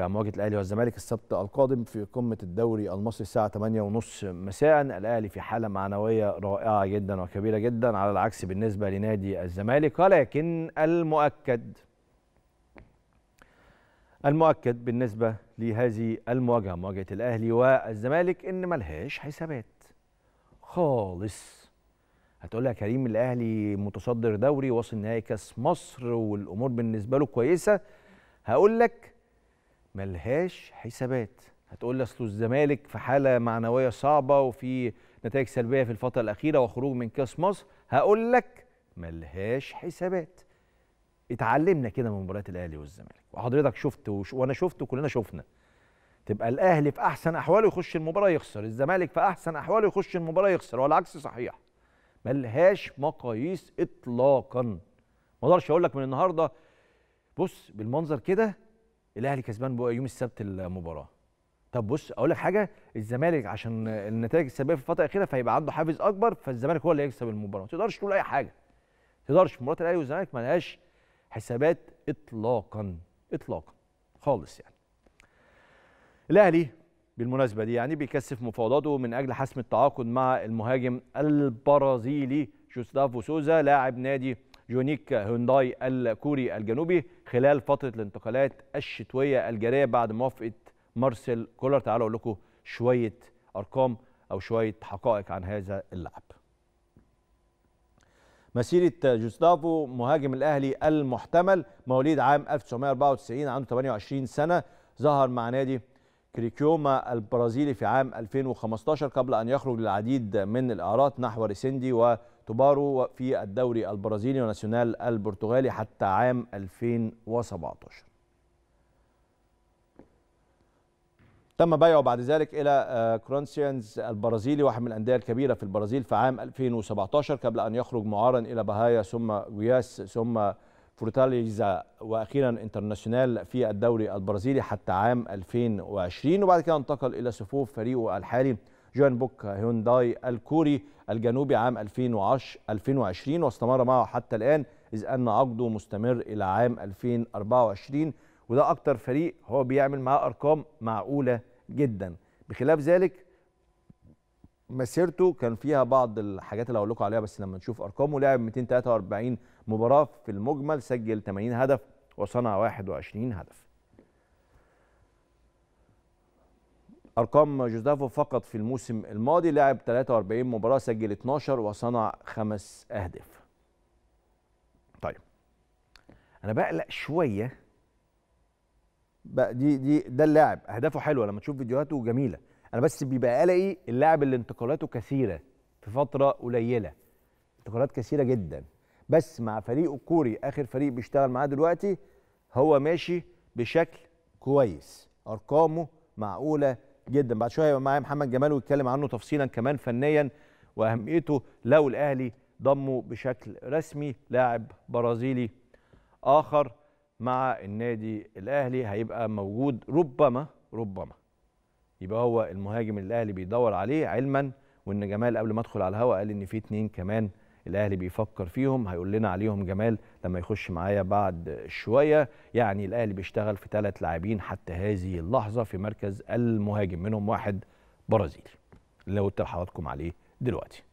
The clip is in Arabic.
مواجهه الاهلي والزمالك السبت القادم في قمه الدوري المصري الساعه 8:30 مساء الاهلي في حاله معنويه رائعه جدا وكبيره جدا على العكس بالنسبه لنادي الزمالك ولكن المؤكد المؤكد بالنسبه لهذه المواجهه مواجهه الاهلي والزمالك ان ملهاش حسابات خالص هتقول يا كريم الاهلي متصدر دوري واصل نهائي كاس مصر والامور بالنسبه له كويسه هقول لك ملهاش حسابات هتقول لي اصل الزمالك في حاله معنويه صعبه وفي نتائج سلبيه في الفتره الاخيره وخروج من كاس مصر هقول لك ملهاش حسابات اتعلمنا كده من مباريات الاهلي والزمالك وحضرتك شفت وش... وانا شفت وكلنا شفنا تبقى الاهلي في احسن احواله يخش المباراه يخسر الزمالك في احسن احواله يخش المباراه يخسر والعكس صحيح ملهاش مقاييس اطلاقا ما اقدرش اقول لك من النهارده بص بالمنظر كده الاهلي كسبان يوم السبت المباراه طب بص اقول لك حاجه الزمالك عشان النتائج السلبيه في الفتره الاخيره فهيبقى عنده حافز اكبر فالزمالك هو اللي هيكسب المباراه ما تقدرش تقول اي حاجه ما تقدرش مباراه الاهلي والزمالك ما لهاش حسابات اطلاقا اطلاقا خالص يعني الاهلي بالمناسبه دي يعني بيكثف مفاوضاته من اجل حسم التعاقد مع المهاجم البرازيلي جوستافو سوزا لاعب نادي يونيك هونداي الكوري الجنوبي خلال فترة الانتقالات الشتوية الجارية بعد موافقة مارسيل كولر تعالوا أقول لكم شوية أرقام أو شوية حقائق عن هذا اللاعب مسيرة جوستافو مهاجم الأهلي المحتمل مواليد عام 1994 عنده 28 سنة ظهر مع نادي كريكيوما البرازيلي في عام 2015 قبل أن يخرج للعديد من الإعارات نحو ريسندي و تبارو في الدوري البرازيلي وناسيونال البرتغالي حتى عام 2017 تم بيعه بعد ذلك الى آه، كرونسيانز البرازيلي واحد من الانديه الكبيره في البرازيل في عام 2017 قبل ان يخرج معارا الى بهايا ثم جوياس ثم فورتاليزا واخيرا انترناسيونال في الدوري البرازيلي حتى عام 2020 وبعد كده انتقل الى صفوف فريقه الحالي جوان بوك هيونداي الكوري الجنوبي عام 2010 2020 واستمر معه حتى الآن إذ أن عقده مستمر إلى عام 2024 وده أكتر فريق هو بيعمل معاه أرقام معقولة جدا بخلاف ذلك مسيرته كان فيها بعض الحاجات اللي هقول لكم عليها بس لما نشوف ارقامه لعب 243 مباراه في المجمل سجل 80 هدف وصنع 21 هدف ارقام جوزدافو فقط في الموسم الماضي لعب 43 مباراه سجل 12 وصنع خمس اهداف طيب انا بقلق شويه بقى دي دي ده اللاعب اهدافه حلوه لما تشوف فيديوهاته جميله انا بس بيبقى قلقي اللاعب اللي انتقالاته كثيره في فتره قليله انتقالات كثيره جدا بس مع فريقه الكوري اخر فريق بيشتغل معاه دلوقتي هو ماشي بشكل كويس ارقامه معقوله جدا بعد شويه هيبقى معايا محمد جمال ويتكلم عنه تفصيلا كمان فنيا واهميته لو الاهلي ضمه بشكل رسمي لاعب برازيلي اخر مع النادي الاهلي هيبقى موجود ربما ربما يبقى هو المهاجم اللي الاهلي بيدور عليه علما وان جمال قبل ما ادخل على الهواء قال ان في اتنين كمان الاهلي بيفكر فيهم هيقول لنا عليهم جمال لما يخش معايا بعد شويه يعني الاهلي بيشتغل في ثلاث لاعبين حتى هذه اللحظه في مركز المهاجم منهم واحد برازيلي اللي قلت لحضراتكم عليه دلوقتي